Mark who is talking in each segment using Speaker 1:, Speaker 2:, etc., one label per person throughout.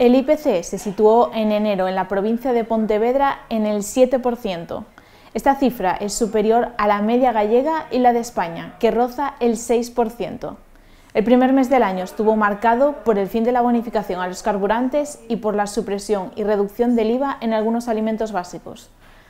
Speaker 1: El IPC se situó en enero en la provincia de Pontevedra en el 7%. Esta cifra es superior a la media gallega y la de España, que roza el 6%. El primer mes del año estuvo marcado por el fin de la bonificación a los carburantes y por la supresión y reducción del IVA en algunos alimentos básicos.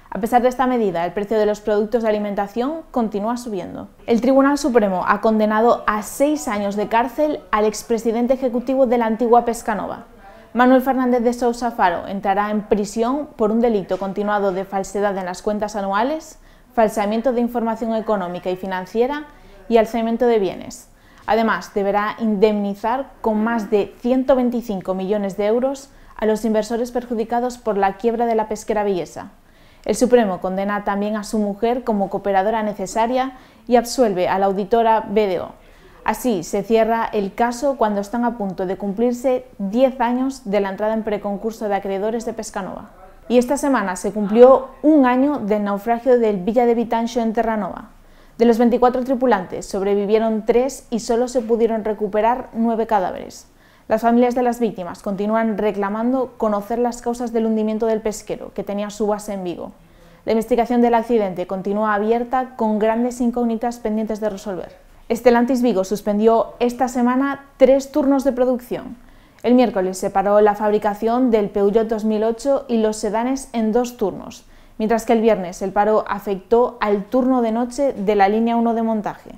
Speaker 1: A pesar de esta medida, el precio de los productos de alimentación continúa subiendo. El Tribunal Supremo ha condenado a seis años de cárcel al expresidente ejecutivo de la antigua Pescanova. Manuel Fernández de Sousa Faro entrará en prisión por un delito continuado de falsedad en las cuentas anuales, falsamiento de información económica y financiera y alzamiento de bienes. Además, deberá indemnizar con más de 125 millones de euros a los inversores perjudicados por la quiebra de la pesquera Villesa. El Supremo condena también a su mujer como cooperadora necesaria y absuelve a la auditora BDO. Así se cierra el caso cuando están a punto de cumplirse 10 años de la entrada en preconcurso de acreedores de Pescanova. Y esta semana se cumplió un año del naufragio del Villa de Vitancio en Terranova. De los 24 tripulantes sobrevivieron 3 y solo se pudieron recuperar 9 cadáveres. Las familias de las víctimas continúan reclamando conocer las causas del hundimiento del pesquero, que tenía su base en Vigo. La investigación del accidente continúa abierta con grandes incógnitas pendientes de resolver. Estelantis Vigo suspendió esta semana tres turnos de producción. El miércoles se paró la fabricación del Peugeot 2008 y los sedanes en dos turnos, mientras que el viernes el paro afectó al turno de noche de la línea 1 de montaje.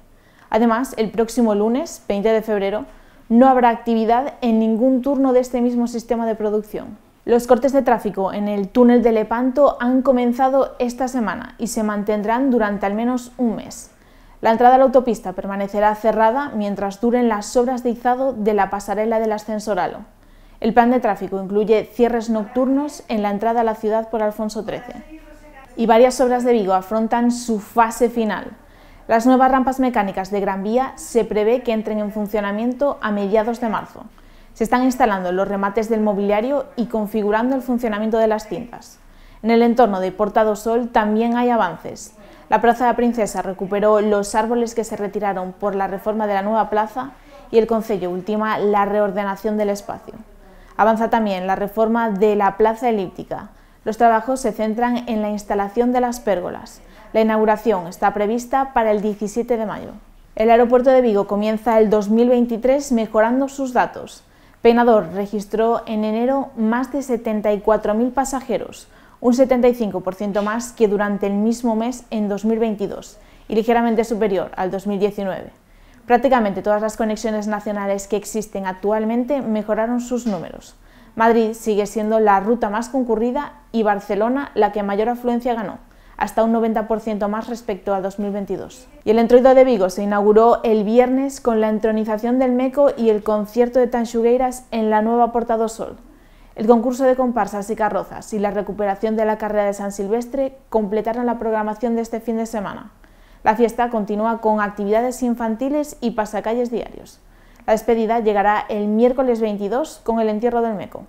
Speaker 1: Además, el próximo lunes, 20 de febrero, no habrá actividad en ningún turno de este mismo sistema de producción. Los cortes de tráfico en el túnel de Lepanto han comenzado esta semana y se mantendrán durante al menos un mes. La entrada a la autopista permanecerá cerrada mientras duren las obras de izado de la pasarela del ascensor El plan de tráfico incluye cierres nocturnos en la entrada a la ciudad por Alfonso XIII. Y varias obras de Vigo afrontan su fase final. Las nuevas rampas mecánicas de Gran Vía se prevé que entren en funcionamiento a mediados de marzo. Se están instalando los remates del mobiliario y configurando el funcionamiento de las cintas. En el entorno de Portado Sol también hay avances. La Plaza de la Princesa recuperó los árboles que se retiraron por la reforma de la nueva plaza y el Concello ultima la reordenación del espacio. Avanza también la reforma de la Plaza Elíptica. Los trabajos se centran en la instalación de las pérgolas. La inauguración está prevista para el 17 de mayo. El aeropuerto de Vigo comienza el 2023 mejorando sus datos. Penador registró en enero más de 74.000 pasajeros, un 75% más que durante el mismo mes en 2022 y ligeramente superior al 2019. Prácticamente todas las conexiones nacionales que existen actualmente mejoraron sus números. Madrid sigue siendo la ruta más concurrida y Barcelona la que mayor afluencia ganó, hasta un 90% más respecto a 2022. Y el Entroido de Vigo se inauguró el viernes con la entronización del Meco y el concierto de Tanxugueiras en la nueva Porta do Sol, el concurso de comparsas y carrozas y la recuperación de la carrera de San Silvestre completaron la programación de este fin de semana. La fiesta continúa con actividades infantiles y pasacalles diarios. La despedida llegará el miércoles 22 con el entierro del Meco.